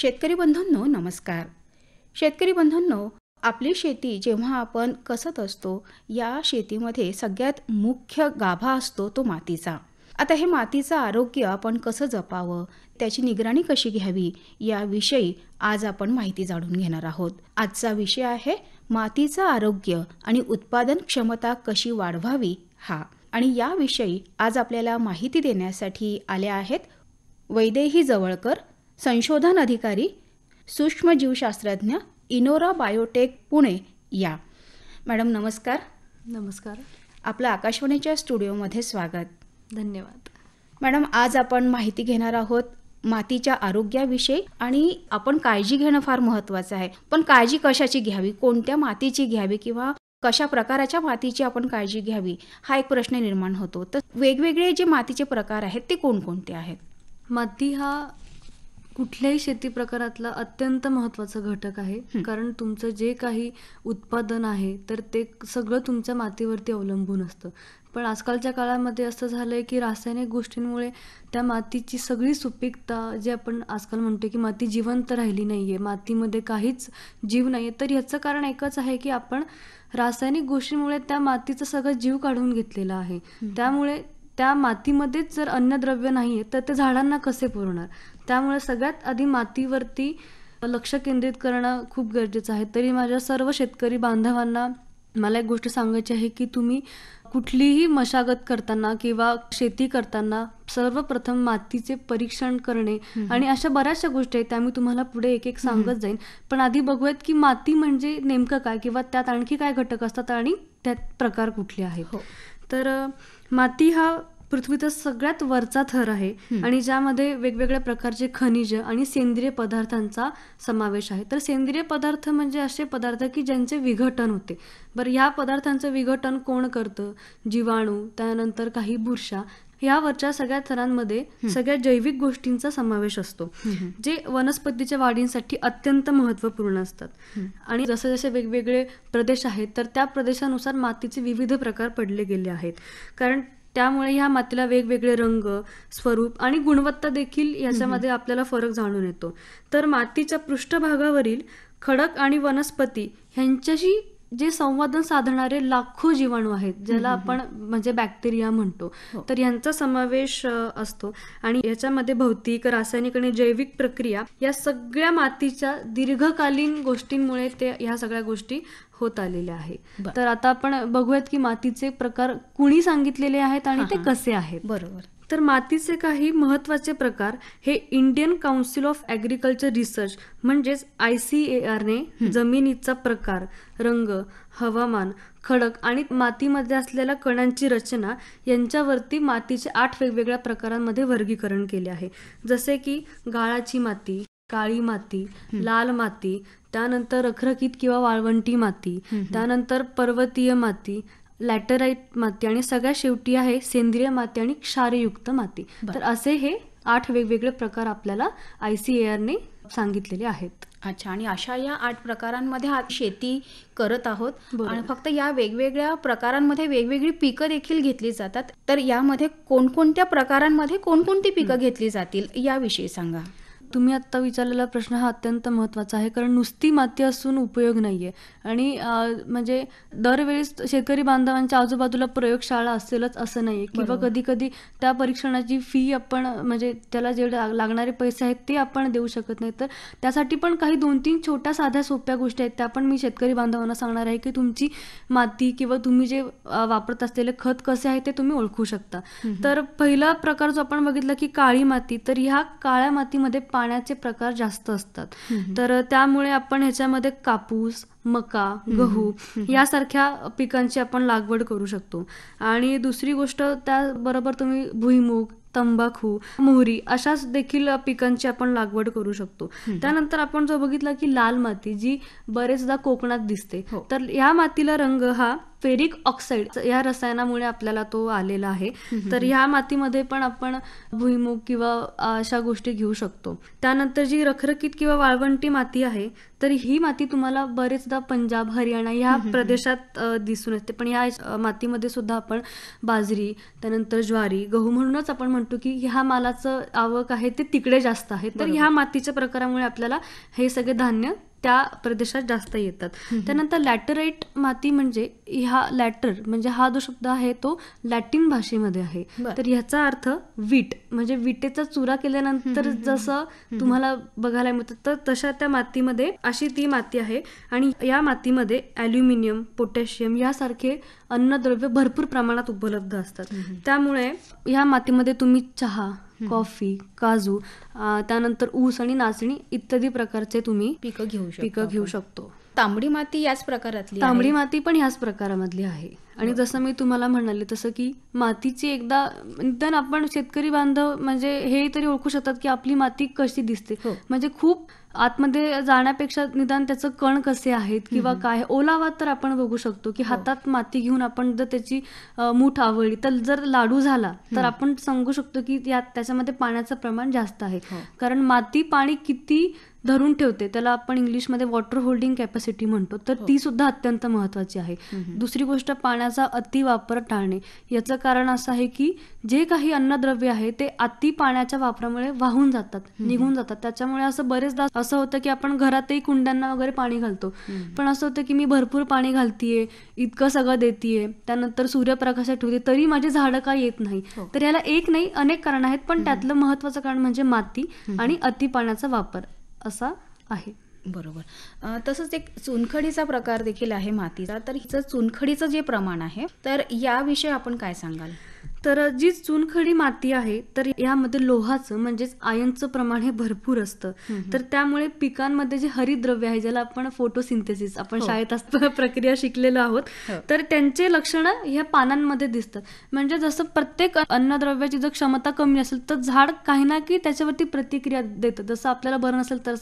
शेतकरी बंधूंनो नमस्कार शेतकरी बंधूंनो आपली शेती जेव्हा आपण कसत असतो या शेतीमध्ये सगळ्यात मुख्य गाभा असतो तो मातीचा आता हे मातीचं आरोग्य आपण कसं जपावं त्याची निगराणी कशी घ्यावी याविषयी आज आपण माहिती जाणून घेणार आहोत आजचा विषय आहे मातीचं आरोग्य आणि उत्पादन क्षमता कशी वाढवावी हा आणि याविषयी आज आपल्याला माहिती देण्यासाठी आल्या आहेत वैदेही जवळकर संशोधन अधिकारी सूक्ष्मजीवशास्त्रज्ञ इनोरा बायोटेक पुणे या मॅडम नमस्कार नमस्कार आपलं आकाशवाणीच्या स्टुडिओमध्ये स्वागत धन्यवाद मॅडम आज आपण माहिती घेणार आहोत मातीच्या आरोग्याविषयी आणि आपण काळजी घेणं फार महत्त्वाचं आहे पण काळजी कशाची घ्यावी कोणत्या मातीची घ्यावी किंवा कशा प्रकाराच्या मातीची आपण काळजी घ्यावी हा एक प्रश्न निर्माण होतो तर वेगवेगळे जे मातीचे प्रकार आहेत ते कोणकोणते आहेत माती हा कुठल्याही शेती प्रकारातला अत्यंत महत्वाचा घटक आहे कारण तुमचं जे काही उत्पादन आहे तर ते सगळं तुमच्या मातीवरती अवलंबून असतं पण आजकालच्या काळामध्ये असं झालंय की रासायनिक गोष्टींमुळे त्या मातीची सगळी सुपीकता जे आपण आजकाल म्हणतो की माती जिवंत राहिली नाहीये मातीमध्ये काहीच जीव नाहीये तर ह्याचं कारण एकच आहे की आपण रासायनिक गोष्टींमुळे त्या मातीचा सगळं जीव काढून घेतलेला आहे त्यामुळे त्या मातीमध्येच जर अन्नद्रव्य नाहीये तर ते झाडांना कसे पुरणार त्यामुळे सगळ्यात आधी मातीवरती लक्ष केंद्रित करणं खूप गरजेचं आहे तरी माझ्या सर्व शेतकरी बांधवांना मला एक गोष्ट सांगायची आहे की तुम्ही कुठलीही मशागत करताना किंवा शेती करताना सर्वप्रथम मातीचे परीक्षण करणे आणि अशा बऱ्याचशा गोष्टी आहेत त्या मी तुम्हाला पुढे एक एक सांगत जाईन पण आधी बघूयात की माती म्हणजे नेमकं काय किंवा त्यात आणखी काय घटक असतात आणि त्यात प्रकार कुठले आहेत हो. तर माती हा पृथ्वीचा सगळ्यात वरचा थर आहे आणि ज्यामध्ये वेगवेगळ्या प्रकारचे खनिज आणि सेंद्रिय पदार्थांचा समावेश आहे तर सेंद्रिय पदार्थ म्हणजे असे पदार्थ की ज्यांचे विघटन होते बरं ह्या पदार्थांचं विघटन कोण करतं जीवाणू त्यानंतर काही बुरशा वरच्या सगळ्या थरांमध्ये सगळ्या जैविक गोष्टींचा समावेश असतो जे वनस्पतीच्या वाढीसाठी अत्यंत महत्वपूर्ण असतात आणि जसे जसे वेगवेगळे प्रदेश आहेत तर त्या प्रदेशानुसार मातीचे विविध प्रकार पडले गेले आहेत कारण त्यामुळे ह्या मातीला वेगवेगळे रंग स्वरूप आणि गुणवत्ता देखील याच्यामध्ये आपल्याला फरक जाणून येतो तर मातीच्या पृष्ठभागावरील खडक आणि वनस्पती ह्यांच्याशी जे संवादन साधणारे लाखो जीवाणू आहेत ज्याला आपण म्हणजे बॅक्टेरिया म्हणतो हो. तर यांचा समावेश असतो आणि याच्यामध्ये भौतिक रासायनिक आणि जैविक प्रक्रिया या सगळ्या मातीच्या दीर्घकालीन गोष्टींमुळे ते ह्या सगळ्या गोष्टी होत आलेले आहे तर आता आपण बघूयात की मातीचे प्रकार कुणी सांगितलेले आहेत आणि ते कसे आहेत बरोबर तर मातीचे काही महत्वाचे प्रकार हे Indian council of agriculture research म्हणजेच आय सी ए जमिनीचा प्रकार रंग हवामान खडक आणि मातीमध्ये असलेल्या कणांची रचना यांच्यावरती मातीचे आठ वेगवेगळ्या प्रकारांमध्ये वर्गीकरण केले आहे जसे की गाळाची माती काळी माती लाल माती त्यानंतर रखरखीत किंवा वाळवंटी माती त्यानंतर पर्वतीय माती लॅटराईट माती आणि सगळ्या शेवटी आहे सेंद्रिय माती आणि क्षारयुक्त माती तर असे हे आठ वेगवेगळे प्रकार आपल्याला आय सी एआरने सांगितलेले आहेत अच्छा आणि अशा या आठ प्रकारांमध्ये शेती करत आहोत आणि फक्त या वेगवेगळ्या प्रकारांमध्ये वेगवेगळी पिकं देखील घेतली जातात तर यामध्ये कोणकोणत्या प्रकारांमध्ये कोणकोणती पिकं घेतली जातील याविषयी सांगा तुम्ही आत्ता विचारलेला प्रश्न हा अत्यंत महत्त्वाचा आहे कारण नुसती माती असून उपयोग नाही आहे आणि म्हणजे दरवेळेस शेतकरी बांधवांच्या आजूबाजूला प्रयोगशाळा असेलच असं नाही आहे किंवा कधी कधी त्या परीक्षणाची फी आपण म्हणजे त्याला जे लागणारे पैसे आहेत ते आपण देऊ शकत नाही तर त्यासाठी पण काही दोन तीन छोट्या साध्या सोप्या गोष्टी आहेत त्या पण मी शेतकरी बांधवांना सांगणार आहे की तुमची माती किंवा तुम्ही जे वापरत असलेले खत कसे आहे ते तुम्ही ओळखू शकता तर पहिला प्रकार जो आपण बघितला की काळी माती तर ह्या काळ्या मातीमध्ये पाण्याचे प्रकार जास्त असतात तर त्यामुळे आपण ह्याच्यामध्ये कापूस मका गहू यासारख्या पिकांची आपण लागवड करू शकतो आणि दुसरी गोष्ट त्याबरोबर तुम्ही भुईमूग तंबाखू मोहरी अशाच देखील पिकांची आपण लागवड करू शकतो त्यानंतर आपण जो बघितला की लाल माती जी बरेचदा कोकणात दिसते हो. तर ह्या मातीला रंग हा फेरिक ऑक्साईड या रसायनामुळे आपल्याला तो आलेला आहे तर ह्या मातीमध्ये पण आपण भुईमुग किंवा अशा गोष्टी घेऊ शकतो त्यानंतर जी रखरखीत किंवा वाळवंटी माती आहे तर ही माती तुम्हाला बरेचदा पंजाब हरियाणा या प्रदेशात दिसून येते पण या मातीमध्ये सुद्धा आपण बाजरी त्यानंतर ज्वारी गहू म्हणूनच आपण म्हणतो की ह्या मालाचं आवक आहे ते तिकडे जास्त आहे तर ह्या मातीच्या प्रकारामुळे आपल्याला हे सगळे धान्य त्या प्रदेशात जास्त येतात त्यानंतर लॅटराईट माती म्हणजे ह्या लॅटर म्हणजे हा जो शब्द आहे तो लॅटिन भाषेमध्ये आहे तर ह्याचा अर्थ विट म्हणजे विटेचा चुरा केल्यानंतर जसं तुम्हाला बघायला मिळतं तर तशा त्या मातीमध्ये अशी ती माती आहे आणि या मातीमध्ये ॲल्युमिनियम पोटॅशियम यासारखे अन्नद्रव्य भरपूर प्रमाणात उपलब्ध असतात त्यामुळे या मातीमध्ये तुम्ही चहा कॉफी काजू त्यानंतर ऊस आणि नाचणी इत्यादी प्रकारचे तुम्ही पिकं घेऊ पिकं घेऊ शकतो तांबडी माती याच प्रकारातली तांबडी माती पण ह्याच प्रकारामधली आहे आणि जसं मी तुम्हाला म्हणाले तसं की मातीची एकदा निदान आपण शेतकरी बांधव म्हणजे हे तरी ओळखू शकतात की आपली माती कशी दिसते हो. म्हणजे खूप आतमध्ये जाण्यापेक्षा निदान त्याचं कण कसे आहेत किंवा काय ओलावा तर आपण बघू शकतो की हो. हातात माती घेऊन आपण जर त्याची मूठ आवडली तर जर लाडू झाला तर आपण सांगू शकतो की त्याच्यामध्ये पाण्याचं प्रमाण जास्त आहे हो. कारण माती पाणी किती धरून ठेवते त्याला आपण इंग्लिशमध्ये वॉटर होल्डिंग कॅपॅसिटी म्हणतो तर हो. ती सुद्धा अत्यंत महत्वाची आहे दुसरी गोष्ट पाण्याचा अतिवापर टाळणे याचं कारण असं आहे की जे काही अन्नद्रव्य आहे ते अति पाण्याच्या वापरामुळे वाहून जातात निघून जातात त्याच्यामुळे असं बरेचदा असं होतं की आपण घरातही कुंड्यांना वगैरे पाणी घालतो पण असं होतं की मी भरपूर पाणी घालतीये इतकं सगळं देतीये त्यानंतर सूर्यप्रकाशात ठेवते तरी माझी झाडं काय येत नाही हो. तर याला एक नाही अनेक कारण आहेत पण त्यातलं महत्वाचं कारण म्हणजे माती आणि अति पाण्याचा वापर असा आहे बरोबर तसंच एक चुनखडीचा प्रकार देखील आहे मातीचा तर हिचं चुनखडीचं जे प्रमाण आहे तर याविषयी आपण काय सांगाल तर जी चुनखडी माती आहे तर यामध्ये लोहाचं म्हणजेच आयनचं प्रमाण हे भरपूर असतं तर त्यामुळे पिकांमध्ये जे हरिद्रव्य आहे ज्याला आपण फोटोसिंथेसिस आपण हो. शाळेत असताना प्रक्रिया शिकलेलो आहोत हो. तर त्यांचे लक्षणं ह्या पानांमध्ये दिसतात म्हणजे जसं प्रत्येक अन्नद्रव्याची जर क्षमता कमी असेल तर झाड काही ना की त्याच्यावरती प्रतिक्रिया देतं जसं आपल्याला बरं नसेल तर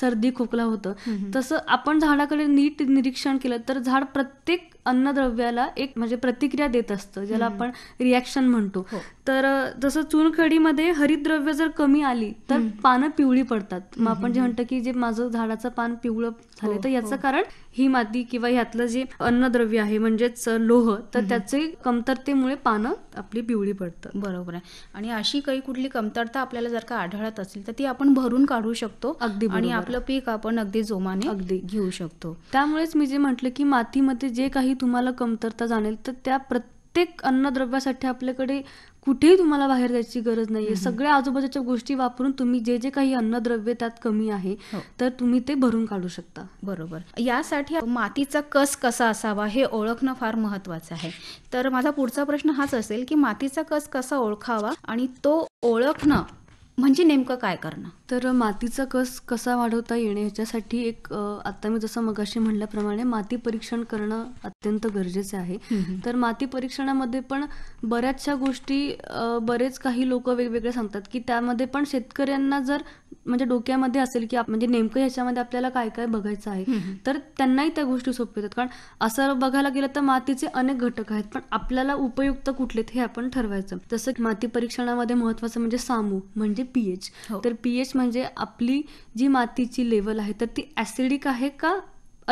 सर्दी खोकला होतं तसं आपण झाडाकडे नीट निरीक्षण केलं तर झाड प्रत्येक अन्नद्रव्याला एक म्हणजे प्रतिक्रिया देत असतं ज्याला आपण रिॲक्शन आपण म्हणतो हो. तर जसं चुनखडीमध्ये हरितद्रव्य जर कमी आली तर पानं पिवळी पडतात मग आपण जे म्हणतो की जे माझं झाडाचं पान पिवळं झालं हो, तर याचं हो. कारण ही माती किंवा यातलं जे अन्नद्रव्य आहे म्हणजेच लोह तर त्याचे कमतरतेमुळे पानं आपली पिवळी पडतात बरोबर आहे आणि अशी काही कुठली कमतरता आपल्याला जर का आढळत असेल तर ती आपण भरून काढू शकतो अगदी आणि आपलं पीक आपण अगदी जोमाने अगदी घेऊ शकतो त्यामुळेच मी जे म्हटलं की मातीमध्ये जे काही तुम्हाला कमतरता जाणेल तर त्या प्रत्येक प्रत्येक अन्नद्रव्यासाठी आपल्याकडे कुठेही तुम्हाला बाहेर जायची गरज नाहीये सगळ्या आजूबाजूच्या गोष्टी वापरून तुम्ही जे जे काही अन्नद्रव्य त्यात कमी आहे हो. तर तुम्ही ते भरून काढू शकता बरोबर यासाठी मातीचा कस कसा असावा हे ओळखणं फार महत्वाचं आहे तर माझा पुढचा प्रश्न हाच असेल की मातीचा कस कसा ओळखावा आणि तो ओळखणं म्हणजे नेमकं काय करणं तर मातीचा कस कसा वाढवता येणे ह्याच्यासाठी एक आता मी जसं मगाशी म्हणल्याप्रमाणे माती परीक्षण करणं अत्यंत गरजेचं आहे तर माती परीक्षणामध्ये पण बऱ्याचशा गोष्टी बरेच काही लोक वेगवेगळे सांगतात की त्यामध्ये पण शेतकऱ्यांना जर म्हणजे डोक्यामध्ये असेल की म्हणजे नेमकं ह्याच्यामध्ये आपल्याला काय काय बघायचं आहे तर त्यांनाही त्या गोष्टी सोप्या येतात कारण असं बघायला गेलं तर मातीचे अनेक घटक आहेत पण आपल्याला उपयुक्त कुठलेत हे आपण ठरवायचं जसं माती परीक्षणामध्ये महत्वाचं म्हणजे सामू म्हणजे पीएच हो. तर पीएच म्हणजे आपली जी मातीची लेवल आहे तर ती ऍसिडिक आहे का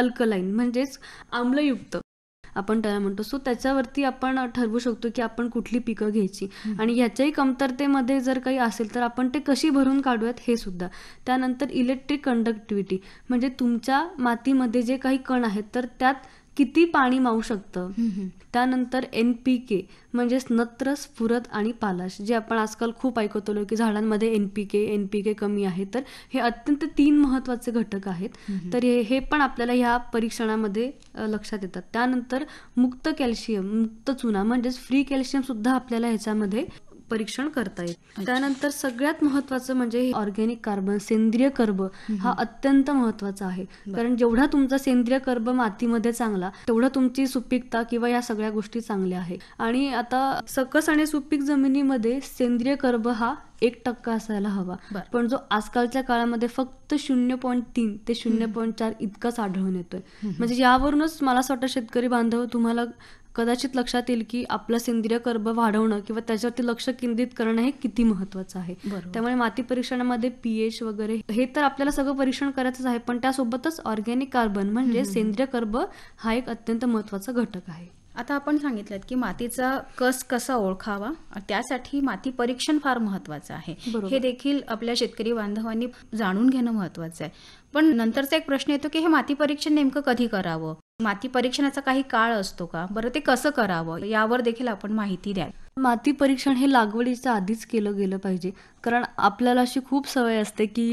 अल्कलाईन म्हणजेच आम्लयुक्त आपण त्याला म्हणतो सो त्याच्यावरती आपण ठरवू शकतो की आपण कुठली पिकं घ्यायची आणि याच्याही कमतरतेमध्ये जर काही असेल तर आपण ते कशी भरून काढूयात हे सुद्धा त्यानंतर इलेक्ट्रिक कंडक्टिव्हिटी म्हणजे तुमच्या मातीमध्ये जे काही कण आहेत तर त्यात किती पाणी मावू शकतं त्यानंतर एन पी के म्हणजेच नत्र स्फुरद आणि पालाश जे आपण आजकाल खूप ऐकतो की झाडांमध्ये N P K N P K कमी आहे तर हे अत्यंत तीन महत्वाचे घटक आहेत तर हे पण आपल्याला ह्या परीक्षणामध्ये लक्षात येतात त्यानंतर मुक्त कॅल्शियम मुक्त चुना म्हणजेच फ्री कॅल्शियम सुद्धा आपल्याला ह्याच्यामध्ये परीक्षण करता येईल त्यानंतर सगळ्यात महत्वाचं म्हणजे ऑर्गेनिक कार्बन सेंद्रिय कर्ब हा अत्यंत महत्वाचा आहे कारण जेवढा तुमचा सेंद्रिय कर्ब मातीमध्ये चांगला तेवढा तुमची सुपीकता किंवा या सगळ्या गोष्टी चांगल्या आहे आणि आता सकस आणि सुपीक जमिनीमध्ये सेंद्रिय कर्ब हा एक टक्का असायला हवा पण जो आजकालच्या काळामध्ये फक्त शून्य पॉईंट तीन ते शून्य पॉईंट चार इतकाच आढळून येतोय म्हणजे यावरूनच मला असं वाटतं शेतकरी बांधव तुम्हाला कदाचित लक्षात येईल की आपलं सेंद्रिय कर्ब वाढवणं किंवा त्याच्यावरती लक्ष केंद्रित करणं हे किती महत्वाचं आहे त्यामुळे माती परीक्षणामध्ये पीएच वगैरे हे तर आपल्याला सगळं परीक्षण करायचंच आहे पण त्यासोबतच ऑर्गॅनिक कार्बन म्हणजे सेंद्रिय कर्ब हा एक अत्यंत महत्वाचा घटक आहे आता आपण सांगितलं की मातीचा कस कसा ओळखावा त्यासाठी माती परीक्षण फार महत्वाचं आहे हे देखील आपल्या शेतकरी बांधवांनी जाणून घेणं महत्वाचं आहे पण नंतरचा एक प्रश्न येतो की हे माती परीक्षण नेमकं कधी करावं माती परीक्षणाचा काही काळ असतो का बरं ते कसं करावं यावर देखील आपण माहिती द्या माती परीक्षण हे लागवडीचं आधीच केलं गेलं पाहिजे कारण आपल्याला अशी खूप सवय असते की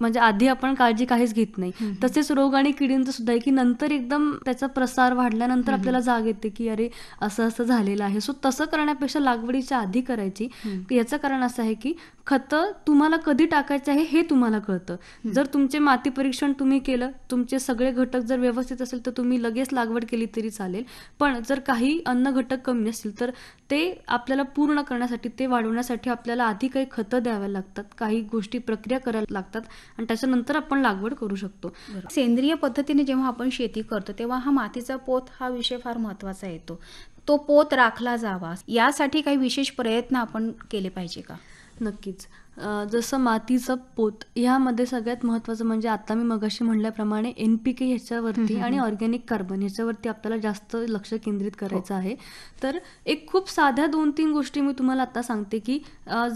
म्हणजे आधी आपण काळजी काहीच घेत नाही तसेच रोग आणि किडींचं सुद्धा आहे की नंतर एकदम त्याचा प्रसार वाढल्यानंतर आपल्याला जाग येते की अरे असं असं झालेलं आहे सो तसं करण्यापेक्षा लागवडीच्या आधी करायची याचं कारण असं आहे की खत तुम्हाला कधी टाकायचं आहे हे तुम्हाला कळतं जर तुमचे माती परीक्षण तुम्ही केलं तुमचे सगळे घटक जर व्यवस्थित असेल तर तुम्ही लगेच लागवड केली तरी चालेल पण जर काही अन्न घटक कमी असतील तर ते आपल्याला पूर्ण करण्यासाठी ते वाढवण्यासाठी आपल्याला आधी काही खतं लागतात काही गोष्टी प्रक्रिया करायला लागतात आणि त्याच्यानंतर आपण लागवड करू शकतो सेंद्रिय पद्धतीने जेव्हा आपण शेती करतो तेव्हा हा मातीचा पोत हा विषय फार महत्वाचा येतो तो पोत राखला जावा यासाठी काही विशेष प्रयत्न आपण केले पाहिजे का नक्कीच जसं मातीचं पोत ह्यामध्ये सगळ्यात महत्वाचं म्हणजे आता मी मगाशी म्हणल्याप्रमाणे एन पी के ह्याच्यावरती आणि ऑर्गॅनिक कार्बन ह्याच्यावरती आपल्याला जास्त लक्ष केंद्रित हो. करायचं आहे तर एक खूप साध्या दोन तीन गोष्टी मी तुम्हाला आता सांगते की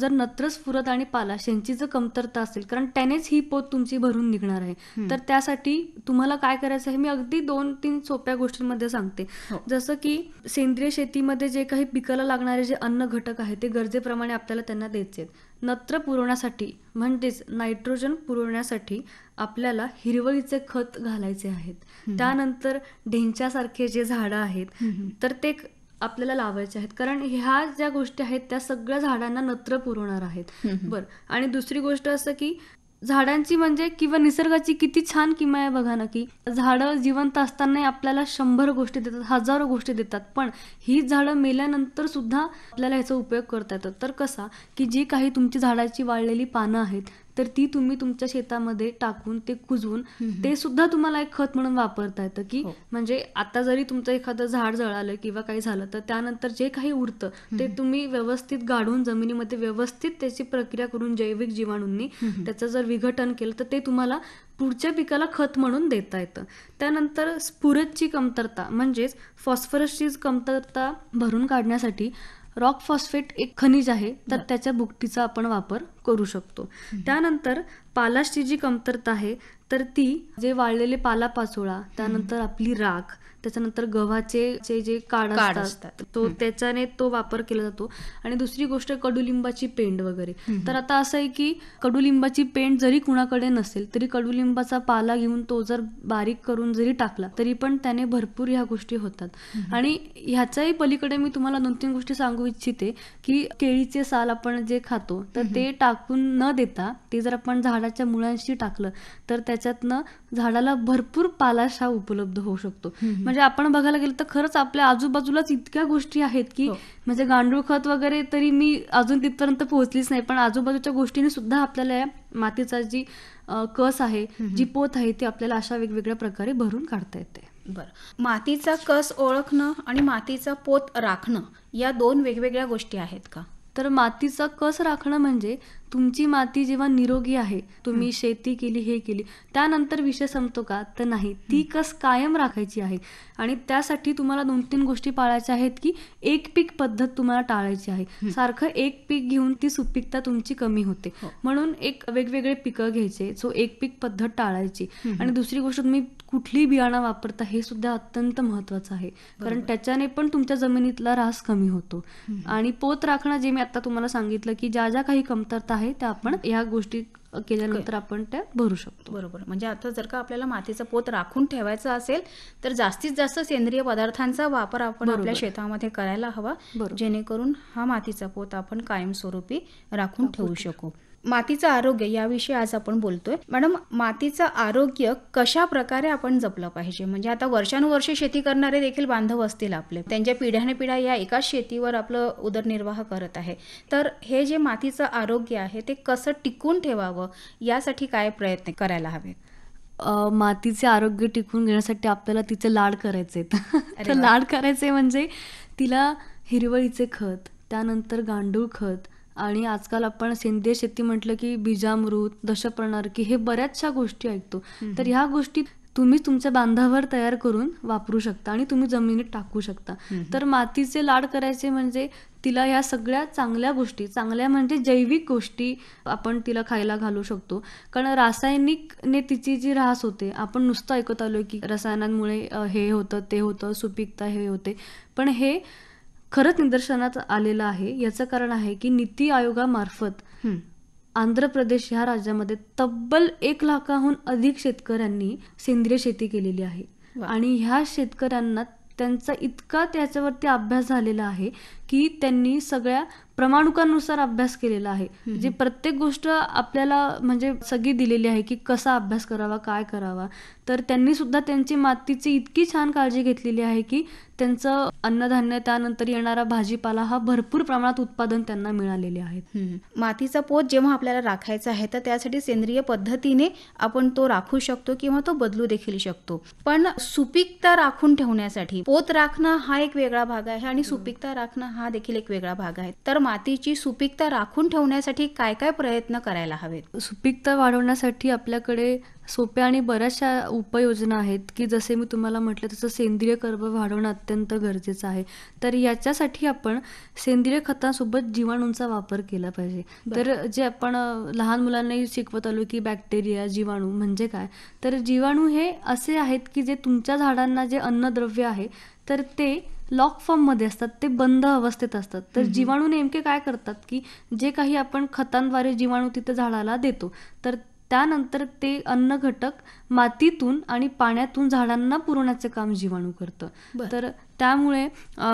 जर नत्रस फुरत आणि पालाश यांची जर कमतरता असेल कारण त्यानेच ही पोत तुमची भरून निघणार आहे तर त्यासाठी तुम्हाला काय करायचं आहे मी अगदी दोन तीन सोप्या गोष्टींमध्ये सांगते हो. जसं की सेंद्रिय शेतीमध्ये जे काही पिकाला लागणारे जे अन्न घटक आहे ते गरजेप्रमाणे आपल्याला त्यांना द्यायचे आहेत नत्र पुरवण्यासाठी म्हणजेच नायट्रोजन पुरवण्यासाठी आपल्याला हिरवळीचे खत घालायचे आहेत त्यानंतर ढेंच्यासारखे जे झाडं आहेत तर ते आपल्याला लावायचे आहेत कारण ह्या ज्या गोष्टी आहेत त्या सगळ्या झाडांना नत्र पुरवणार आहेत बरं आणि दुसरी गोष्ट असं की झाडांची म्हणजे किंवा निसर्गाची किती छान किमा आहे बघा ना की झाडं जिवंत असताना आपल्याला शंभर गोष्टी देतात हजारो गोष्टी देतात पण ही झाडं मेल्यानंतर सुद्धा आपल्याला ह्याचा उपयोग करता येतो तर कसा की जी काही तुमची झाडाची वाळलेली पानं आहेत तर ती तुम्ही तुमच्या शेतामध्ये टाकून ते कुजवून ते सुद्धा तुम्हाला एक खत म्हणून वापरता येतं की हो. म्हणजे आता जरी तुमचं एखादं झाड जळालं किंवा काही झालं तर त्यानंतर जे काही उरतं ते तुम्ही व्यवस्थित गाडून जमिनीमध्ये व्यवस्थित त्याची प्रक्रिया करून जैविक जीवाणूंनी त्याचं जर विघटन केलं तर ते तुम्हाला पुढच्या पिकाला खत म्हणून देता येतं त्यानंतर स्फुरदची कमतरता म्हणजेच फॉस्फरसची कमतरता भरून काढण्यासाठी रॉक फॉस्फेट एक खनिज आहे तर त्याच्या भुकटीचा आपण वापर करू शकतो त्यानंतर पालाशची जी कमतरता आहे तर ती जे वाळलेले पालापाचोळा त्यानंतर आपली राख त्याच्यानंतर गव्हाचे जे जे काड असतात तो त्याच्याने तो वापर केला जातो आणि दुसरी गोष्ट कडुलिंबाची पेंड वगैरे तर आता असं आहे की कडुलिंबाची पेंड जरी कुणाकडे नसेल तरी कडुलिंबाचा पाला घेऊन तो जर बारीक करून जरी टाकला तरी पण त्याने भरपूर ह्या गोष्टी होतात आणि ह्याच्याही पलीकडे मी तुम्हाला दोन तीन गोष्टी सांगू इच्छिते की केळीचे साल आपण जे खातो तर ते टाकून न देता ते जर आपण झाडाच्या मुळांशी टाकलं तर त्याच्यातनं झाडाला भरपूर पालाशा उपलब्ध होऊ शकतो म्हणजे आपण बघायला गेलं तर खरंच आपल्या आजूबाजूलाच इतक्या गोष्टी आहेत की हो. म्हणजे गांडूळ खत वगैरे तरी मी अजून तिथपर्यंत पोहोचलीच नाही पण आजूबाजूच्या गोष्टीने सुद्धा आपल्याला या मातीचा जी कस आहे जी पोत आहे ती आपल्याला अशा वेगवेगळ्या प्रकारे भरून काढता येते बर मातीचा कस ओळखणं आणि मातीचा पोत राखणं या दोन वेगवेगळ्या गोष्टी आहेत का तर मातीचा कस राखणं म्हणजे तुमची माती जेव्हा निरोगी आहे तुम्ही शेती केली हे केली त्यानंतर विषय संपतो का तर नाही ती कस कायम राखायची आहे आणि त्यासाठी तुम्हाला दोन तीन गोष्टी पाळायच्या आहेत की एक पीक पद्धत तुम्हाला टाळायची आहे सारखं एक पीक घेऊन ती सुपीकता तुमची कमी होते हो. म्हणून एक वेगवेगळे पिकं घ्यायचे सो एक पीक पद्धत टाळायची आणि दुसरी गोष्ट तुम्ही कुठली बियाणं वापरता हे सुद्धा अत्यंत महत्वाचं आहे कारण त्याच्याने पण तुमच्या जमिनीतला रास कमी होतो आणि पोत राखणं जे मी आता तुम्हाला सांगितलं की ज्या ज्या काही कमतरता आहे त्या आपण या गोष्टी केल्यानंतर आपण त्या भरू शकतो बरोबर म्हणजे आता जर का आपल्याला मातीचा पोत राखून ठेवायचा असेल तर जास्तीत जास्त सेंद्रिय पदार्थांचा वापर आपण आपल्या शेतामध्ये करायला हवा जेणेकरून हा मातीचा पोत आपण कायमस्वरूपी राखून ठेवू शकू मातीचं आरोग्य याविषयी आज आपण बोलतोय मॅडम मातीचं आरोग्य कशा प्रकारे आपण जपलं पाहिजे म्हणजे आता वर्षानुवर्षे शेती करणारे देखील बांधव असतील आपले त्यांच्या पिढ्याने पिढ्या या एकाच शेतीवर आपलं उदरनिर्वाह करत आहे तर हे जे मातीचं आरोग्य आहे ते कसं टिकून ठेवावं यासाठी काय प्रयत्न करायला हवेत मातीचे आरोग्य टिकून घेण्यासाठी आपल्याला तिचे लाड करायचे तर लाड करायचे म्हणजे तिला हिरवळीचे खत त्यानंतर गांडूळ खत आणि आजकाल आपण सेंद्रिय शेती म्हटलं की बीजामृत दशप्रणारकी हे बऱ्याचशा गोष्टी ऐकतो तर ह्या गोष्टी तुम्ही तुमच्या बांधावर तयार करून वापरू शकता आणि तुम्ही जमिनीत टाकू शकता तर मातीचे लाड करायचे म्हणजे तिला या सगळ्या चांगल्या गोष्टी चांगल्या म्हणजे जैविक गोष्टी आपण तिला खायला घालू शकतो कारण रासायनिकने तिची जी रास होते आपण नुसतं ऐकत आलो की रसायनांमुळे हे होतं ते होतं सुपिकता हे होते पण हे खरंच निदर्शनात आलेलं आहे याचं कारण आहे की नीती आयोगामार्फत आंध्र प्रदेश ह्या राज्यामध्ये तब्बल एक लाखाहून अधिक शेतकऱ्यांनी सेंद्रिय शेती केलेली आहे आणि ह्या शेतकऱ्यांना त्यांचा इतका त्याच्यावरती अभ्यास झालेला आहे की त्यांनी सगळ्या प्रमाणुकानुसार अभ्यास केलेला आहे जे प्रत्येक गोष्ट आपल्याला म्हणजे सगळी दिलेली आहे की कसा अभ्यास करावा काय करावा तर त्यांनी सुद्धा त्यांची मातीची इतकी छान काळजी घेतलेली आहे की त्यांचं अन्नधान्य त्यानंतर येणारा भाजीपाला हा भरपूर प्रमाणात उत्पादन त्यांना मिळालेले आहे मातीचा पोत जेव्हा आपल्याला राखायचा आहे तर त्यासाठी सेंद्रिय पद्धतीने आपण तो राखू शकतो किंवा तो बदलू देखील शकतो पण सुपीकता राखून ठेवण्यासाठी पोत राखणं हा एक वेगळा भाग आहे आणि सुपीकता राखणं हा हा देखील एक वेगळा भाग आहे तर मातीची सुपीकता राखून ठेवण्यासाठी काय काय प्रयत्न करायला हवेत सुपीकता वाढवण्यासाठी आपल्याकडे सोप्या आणि बऱ्याचशा उपाययोजना आहेत की जसे मी तुम्हाला म्हटलं तसं सेंद्रिय कर्ब वाढवणं अत्यंत गरजेचं आहे तर याच्यासाठी आपण सेंद्रिय खतांसोबत जीवाणूंचा वापर केला पाहिजे तर जे आपण लहान मुलांनाही शिकवत आलो की बॅक्टेरिया जीवाणू म्हणजे काय तर जीवाणू हे असे आहेत की जे तुमच्या झाडांना जे अन्नद्रव्य आहे तर ते लॉक फॉर्ममध्ये असतात ते बंद अवस्थेत असतात तर जीवाणू नेमके काय करतात की जे काही आपण खतांद्वारे जीवाणू तिथे झाडाला देतो तर त्यानंतर ते अन्न घटक मातीतून आणि पाण्यातून झाडांना पुरवण्याचं काम जीवाणू करतं तर त्यामुळे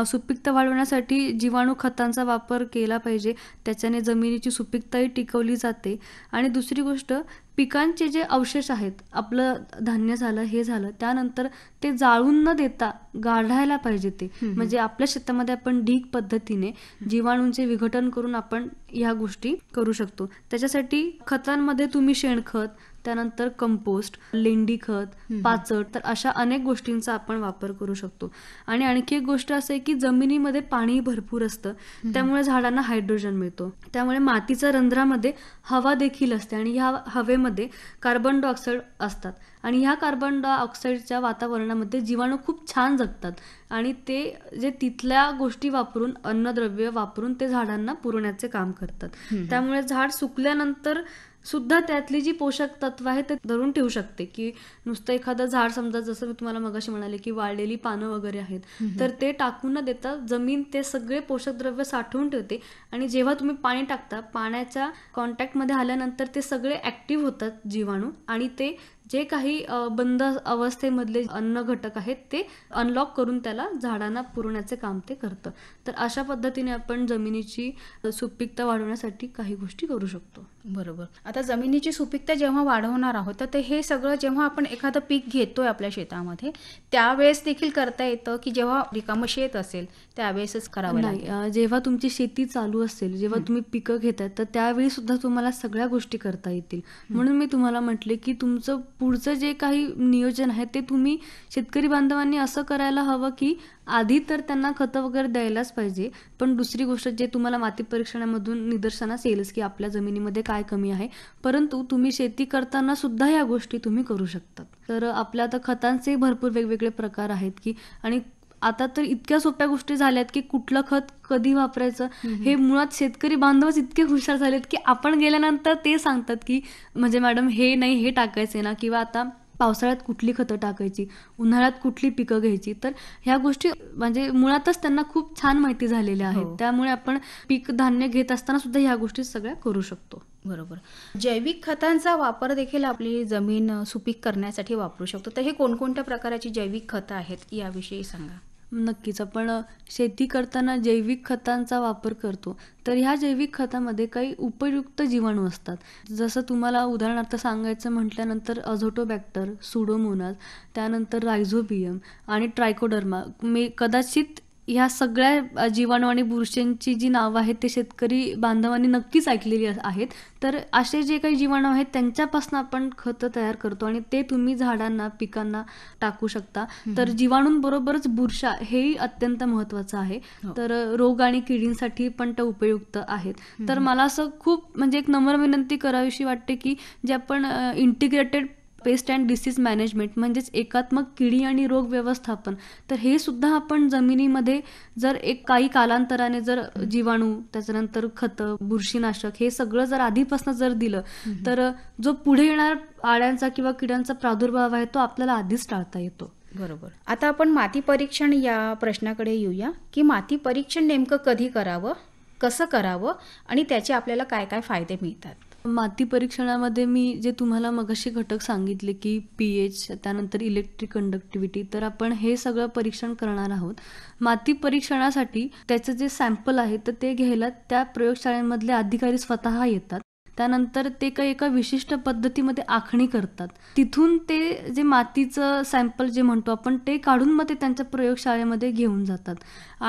सुपिकता वाढवण्यासाठी जीवाणू खतांचा वापर केला पाहिजे त्याच्याने जमिनीची सुपिकताही टिकवली जाते आणि दुसरी गोष्ट पिकांचे जे अवशेष आहेत आपलं धान्य झालं हे झालं त्यानंतर ते जाळून न देता गाढायला पाहिजे ते म्हणजे आपल्या शेतामध्ये आपण ढीक पद्धतीने जीवाणूंचे विघटन करून आपण ह्या गोष्टी करू शकतो त्याच्यासाठी खतांमध्ये तुम्ही शेणखत त्यानंतर कंपोस्ट लेंडी खत पाचट तर अशा अनेक गोष्टींचा आपण वापर करू शकतो आणि आणखी एक गोष्ट असं आहे की जमिनीमध्ये पाणी भरपूर असतं त्यामुळे झाडांना हायड्रोजन मिळतो त्यामुळे मातीच्या रंध्रामध्ये हवा देखील असते आणि ह्या हवेमध्ये कार्बन डायऑक्साईड असतात आणि ह्या कार्बन डायऑक्साईडच्या वातावरणामध्ये जीवाणू खूप छान जगतात आणि ते जे तिथल्या गोष्टी वापरून अन्नद्रव्य वापरून ते झाडांना पुरवण्याचे काम करतात त्यामुळे झाड सुकल्यानंतर सुद्धा त्यातली जी पोषक तत्व आहे ते धरून ठेवू शकते की नुसतं एखादं झाड समजा जसं मी तुम्हाला मगाशी म्हणाले की वाळलेली पानं वगैरे आहेत तर ते टाकून न देता जमीन ते सगळे पोषक द्रव्य साठवून ठेवते आणि जेव्हा तुम्ही पाणी टाकता पाण्याच्या कॉन्टॅक्टमध्ये आल्यानंतर ते सगळे ऍक्टिव्ह होतात जीवाणू आणि ते जे काही बंद अवस्थेमधले अन्न घटक आहेत ते अनलॉक करून त्याला झाडांना पुरवण्याचे काम ते करतं तर अशा पद्धतीने आपण जमिनीची सुपीकता वाढवण्यासाठी काही गोष्टी करू शकतो बरोबर आता जमिनीची सुपीकता जेव्हा वाढवणार आहोत तर हे सगळं जेव्हा आपण एखादं पीक घेतोय आपल्या शेतामध्ये त्यावेळेस देखील करता येतं की जेव्हा रिकामं शेत असेल त्यावेळेसच करावं नाही जेव्हा तुमची शेती चालू असेल जेव्हा तुम्ही पिकं घेतात तर त्यावेळी सुद्धा तुम्हाला सगळ्या गोष्टी करता येतील म्हणून मी तुम्हाला म्हटले की तुमचं पुढचं जे काही नियोजन आहे ते तुम्ही शेतकरी बांधवांनी असं करायला हवं की आधी तर त्यांना खतं वगैरे द्यायलाच पाहिजे पण दुसरी गोष्ट जे तुम्हाला माती परीक्षणामधून निदर्शनास येईलच की आपल्या जमिनीमध्ये काय कमी आहे परंतु तुम्ही शेती करताना सुद्धा या गोष्टी तुम्ही करू शकता तर आपल्या आता खतांचे भरपूर वेगवेगळे प्रकार आहेत की आणि आता तर इतक्या सोप्या गोष्टी झाल्यात की कुठलं खत कधी वापरायचं हे मुळात शेतकरी बांधवच इतके हुशार झालेत की आपण गेल्यानंतर ते सांगतात की म्हणजे मॅडम हे नाही हे टाकायचे ना किंवा आता पावसाळ्यात कुठली खतं टाकायची उन्हाळ्यात कुठली पिकं घ्यायची तर ह्या गोष्टी म्हणजे मुळातच त्यांना खूप छान माहिती झालेल्या आहेत हो. त्यामुळे आपण पीक धान्य घेत असताना सुद्धा ह्या गोष्टी सगळ्या करू शकतो बरोबर जैविक खतांचा वापर देखील आपली जमीन सुपीक करण्यासाठी वापरू शकतो तर हे कोणकोणत्या प्रकाराची जैविक खतं आहेत याविषयी सांगा नक्कीच आपण शेती करताना जैविक खतांचा वापर करतो तर ह्या जैविक खतामध्ये काही उपयुक्त जीवाणू असतात जसं तुम्हाला उदाहरणार्थ सांगायचं म्हटल्यानंतर अझोटोबॅक्टर सुडोमोनास त्यानंतर रायझोबियम आणि ट्रायकोडर्मा मे कदाचित ह्या सगळ्या जीवाणू आणि बुरशींची जी नावं आहेत ते शेतकरी बांधवांनी नक्कीच ऐकलेली आहेत तर असे जे काही जीवाणू आहेत त्यांच्यापासून आपण खतं तयार करतो आणि ते तुम्ही झाडांना पिकांना टाकू शकता तर जीवाणूंबरोबरच बुरशा हेही अत्यंत महत्त्वाचं आहे हो. तर रोग आणि किडींसाठी पण ते उपयुक्त आहेत तर मला असं खूप म्हणजे एक नम्र विनंती करावीशी वाटते की जे आपण integrated pest and disease management म्हणजेच एकात्मक किडी आणि रोग व्यवस्थापन तर हे सुद्धा आपण जमिनीमध्ये जर एक काही कालांतराने जर जीवाणू त्याच्यानंतर खतं बुरशीनाशक हे सगळं जर आधीपासून जर दिलं तर जो पुढे येणार आळ्यांचा किंवा किड्यांचा प्रादुर्भाव आहे तो आपल्याला आधीच टाळता येतो बरोबर आता आपण माती परीक्षण या प्रश्नाकडे येऊया की माती परीक्षण नेमकं कधी करावं कसं करावं आणि त्याचे आपल्याला काय काय फायदे मिळतात माती परीक्षणामध्ये मी जे तुम्हाला मगाशी घटक सांगितले की पी एच त्यानंतर इलेक्ट्रिक कंडक्टिव्हिटी तर आपण हे सगळं परीक्षण करणार आहोत माती परीक्षणासाठी त्याचं जे सॅम्पल आहे तर ते घ्यायला त्या प्रयोगशाळांमधले अधिकारी स्वतः येतात त्यानंतर ते काही एका विशिष्ट पद्धतीमध्ये आखणी करतात तिथून ते जे मातीचं सॅम्पल जे म्हणतो आपण ते काढून मग ते त्यांच्या प्रयोगशाळेमध्ये घेऊन जातात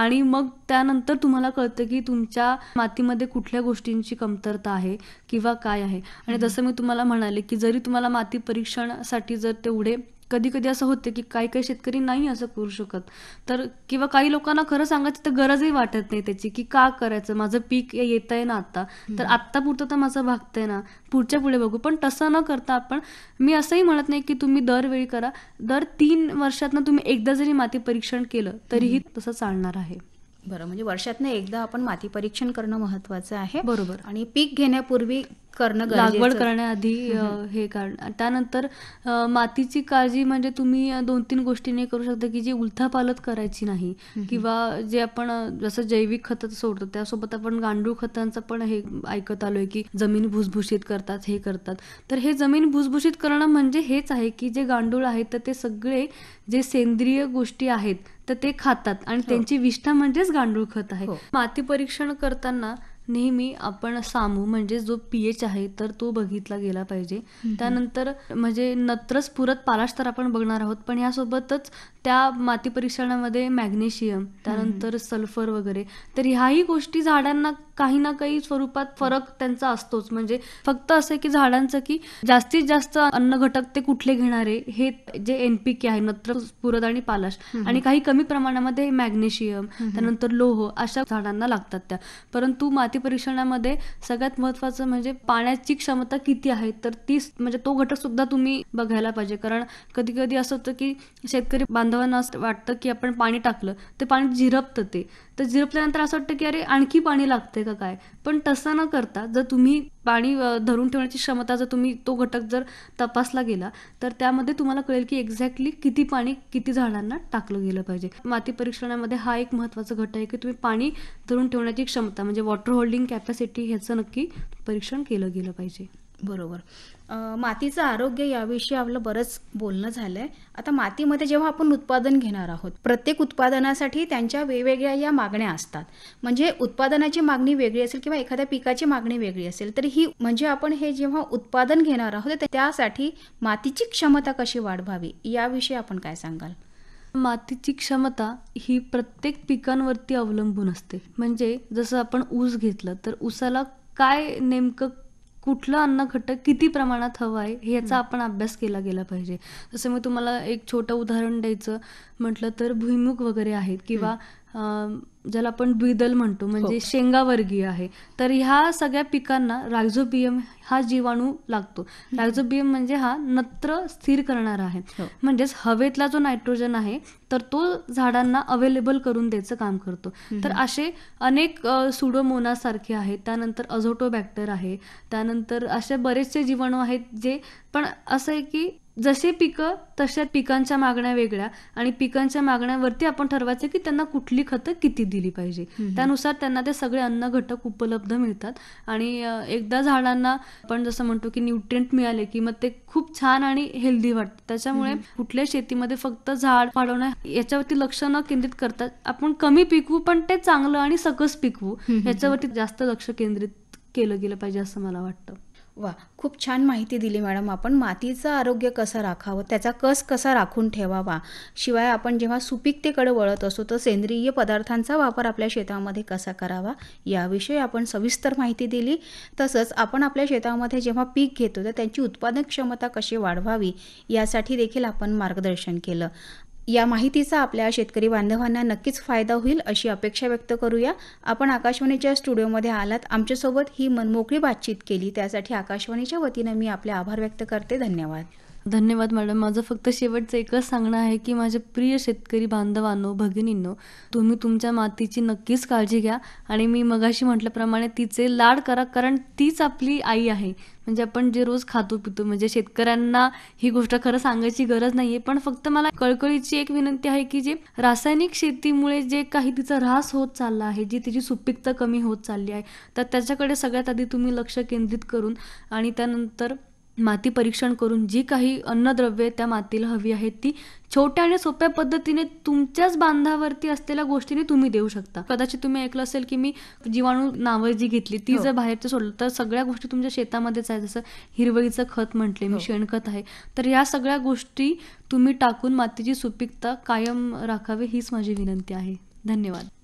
आणि मग त्यानंतर तुम्हाला कळतं की तुमच्या मातीमध्ये कुठल्या गोष्टींची कमतरता आहे किंवा काय आहे आणि जसं मी तुम्हाला म्हणाले की जरी तुम्हाला माती परीक्षणासाठी जर तेवढे कधी कधी असं होतं की काही काही शेतकरी नाही असं करू शकत तर किंवा काही लोकांना खरं सांगायचं तर गरजही वाटत नाही त्याची की का करायचं माझं पीक येत आहे ना आता तर आत्ता पुरतं तर माझं भागतंय ना पुढच्या पुढे बघू पण तसं न करता आपण मी असंही म्हणत नाही की तुम्ही दरवेळी करा दर तीन वर्षात तुम्ही एकदा जरी माती परीक्षण केलं तरीही तसं चालणार आहे बरं म्हणजे वर्षातनं एकदा आपण माती परीक्षण करणं महत्वाचं आहे बरोबर आणि पीक घेण्यापूर्वी करणं लागवड करण्याआधी हे कारण त्यानंतर मातीची काळजी म्हणजे तुम्ही दोन तीन गोष्टीने करू शकता की जी उलथापालत करायची नाही किंवा जे आपण जसं जैविक खत सोडतो त्यासोबत आपण गांडूळ खतांचं पण हे ऐकत आलोय की जमीन भुसभुशीत करतात हे करतात तर हे जमीन भुसभुशीत करणं म्हणजे हेच आहे की जे गांडूळ आहेत तर ते सगळे जे सेंद्रिय गोष्टी आहेत तर ते खातात आणि हो. त्यांची विष्ठा म्हणजेच गांडूळ खत आहे हो. माती परीक्षण करताना नेहमी आपण सामू म्हणजे जो पीएच आहे तर तो बघितला गेला पाहिजे त्यानंतर म्हणजे नत्रच पुरत पालाश तर आपण बघणार आहोत पण यासोबतच त्या माती परीक्षणामध्ये मॅग्नेशियम त्यानंतर सल्फर वगैरे तर ह्याही गोष्टी झाडांना काही ना काही स्वरूपात फरक त्यांचा असतोच म्हणजे फक्त असं की झाडांचं की जास्तीत जास्त अन्न घटक ते कुठले घेणारे हे जे एनपीके आहे नत्र पुरद आणि पालाश आणि काही कमी प्रमाणामध्ये मॅग्नेशियम त्यानंतर लोह अशा झाडांना लागतात त्या परंतु माती परीक्षणामध्ये सगळ्यात महत्वाचं म्हणजे पाण्याची क्षमता किती आहे तर ती म्हणजे तो घटक सुद्धा तुम्ही बघायला पाहिजे कारण कधी कधी असं होतं की शेतकरी बांधवांना वाटतं की आपण पाणी टाकलं ते पाणी झिरपतं ते तर झिरपल्यानंतर असं वाटतं की अरे आणखी पाणी लागतंय का काय पण तसं न करता जर तुम्ही पाणी धरून ठेवण्याची क्षमता जर तुम्ही तो घटक जर तपासला गेला तर त्यामध्ये तुम्हाला कळेल की एक्झॅक्टली किती पाणी किती झाडांना टाकलं गेलं पाहिजे माती परीक्षणामध्ये हा एक महत्त्वाचा घटक आहे की तुम्ही पाणी धरून ठेवण्याची क्षमता म्हणजे वॉटर होल्डिंग कॅपॅसिटी ह्याचं नक्की परीक्षण केलं गेलं पाहिजे बरोबर मातीचं आरोग्य याविषयी आपलं बरंच बोलणं झालंय आता मातीमध्ये जेव्हा आपण उत्पादन घेणार आहोत प्रत्येक उत्पादनासाठी त्यांच्या वेगवेगळ्या या मागण्या असतात म्हणजे उत्पादनाची मागणी वेगळी असेल किंवा एखाद्या पिकाची मागणी वेगळी असेल तर ही म्हणजे आपण हे जेव्हा उत्पादन घेणार आहोत त्यासाठी मातीची क्षमता कशी वाढवावी याविषयी आपण काय सांगाल मातीची क्षमता ही प्रत्येक पिकांवरती अवलंबून असते म्हणजे जसं आपण ऊस घेतलं तर ऊसाला काय नेमकं कुठलं अन्न घटक किती प्रमाणात हवं आहे ह्याचा आपण अभ्यास केला गेला पाहिजे जसं मी तुम्हाला एक छोटं उदाहरण द्यायचं म्हटलं तर भुईमुग वगैरे आहेत किंवा ज्याला आपण द्विदल म्हणतो हो. म्हणजे शेंगावर्गीय आहे तर ह्या सगळ्या पिकांना रायझोबियम हा जीवाणू लागतो रायझोबियम म्हणजे हा नत्र स्थिर करणारा आहे हो. म्हणजेच हवेतला जो नायट्रोजन आहे तर तो झाडांना अवेलेबल करून द्यायचं काम करतो तर असे अनेक सुडोमोना सारखे आहेत त्यानंतर बॅक्टर आहे त्यानंतर असे बरेचसे जीवाणू आहेत जे पण असं आहे की जसे पिकं तशा पिकांच्या मागण्या वेगळ्या आणि पिकांच्या मागण्यावरती आपण ठरवायचं की त्यांना कुठली खतं किती दिली पाहिजे त्यानुसार त्यांना ते सगळे अन्न घटक उपलब्ध मिळतात आणि एकदा झाडांना आपण जसं म्हणतो की न्यूट्रिएंट मिळाले की मग ते खूप छान आणि हेल्दी वाटतं त्याच्यामुळे कुठल्या शेतीमध्ये फक्त झाड वाढवणं याच्यावरती लक्ष न केंद्रित करतात आपण कमी पिकवू पण ते चांगलं आणि सकस पिकवू याच्यावरती जास्त लक्ष केंद्रित केलं गेलं पाहिजे असं मला वाटतं वा खूप छान माहिती दिली मॅडम आपण मातीचं आरोग्य कसं राखावं त्याचा कस कसा राखून ठेवावा शिवाय आपण जेव्हा सुपिकतेकडे वळत असतो तर सेंद्रिय पदार्थांचा वापर आपल्या शेतामध्ये कसा करावा याविषयी आपण सविस्तर माहिती दिली तसंच आपण आपल्या शेतामध्ये जेव्हा पीक घेतो तर त्यांची उत्पादन क्षमता कशी वाढवावी यासाठी देखील आपण मार्गदर्शन केलं या माहितीचा आपल्या शेतकरी बांधवांना नक्कीच फायदा होईल अशी अपेक्षा व्यक्त करूया आपण आकाशवाणीच्या स्टुडिओमध्ये आलात आमच्यासोबत ही मनमोकळी बातचीत केली त्यासाठी आकाशवाणीच्या वतीनं मी आपले आभार व्यक्त करते धन्यवाद धन्यवाद मॅडम माझं फक्त शेवटचं एकच सांगणं आहे की माझ्या प्रिय शेतकरी बांधवांनो भगिनींनो तुम्ही तुमच्या मातीची नक्कीच काळजी घ्या आणि मी मगाशी म्हटल्याप्रमाणे तिचे लाड करा कारण तीच आपली आई आहे म्हणजे आपण जे रोज खातो पितो म्हणजे शेतकऱ्यांना ही गोष्ट खरं सांगायची गरज नाहीये पण फक्त मला कळकळीची एक विनंती आहे की जे रासायनिक शेतीमुळे जे काही तिचा ऱ्हास होत चालला आहे जी तिची सुपीकता कमी होत चालली आहे तर त्याच्याकडे सगळ्यात आधी तुम्ही लक्ष केंद्रित करून आणि त्यानंतर माती परीक्षण करून जी काही अन्नद्रव्ये त्या मातीला हवी आहेत ती छोट्या आणि सोप्या पद्धतीने तुमच्याच बांधावरती असलेल्या गोष्टीने तुम्ही देऊ शकता कदाचित तुम्ही ऐकलं असेल की मी जीवाणू नावं जी घेतली ती हो. जर बाहेरचं सोडलं तर सगळ्या गोष्टी तुमच्या शेतामध्येच आहे जसं हिरवळीचं खत म्हटले मी हो. शेणखत आहे तर या सगळ्या गोष्टी तुम्ही टाकून मातीची सुपीकता कायम राखावी हीच माझी विनंती आहे धन्यवाद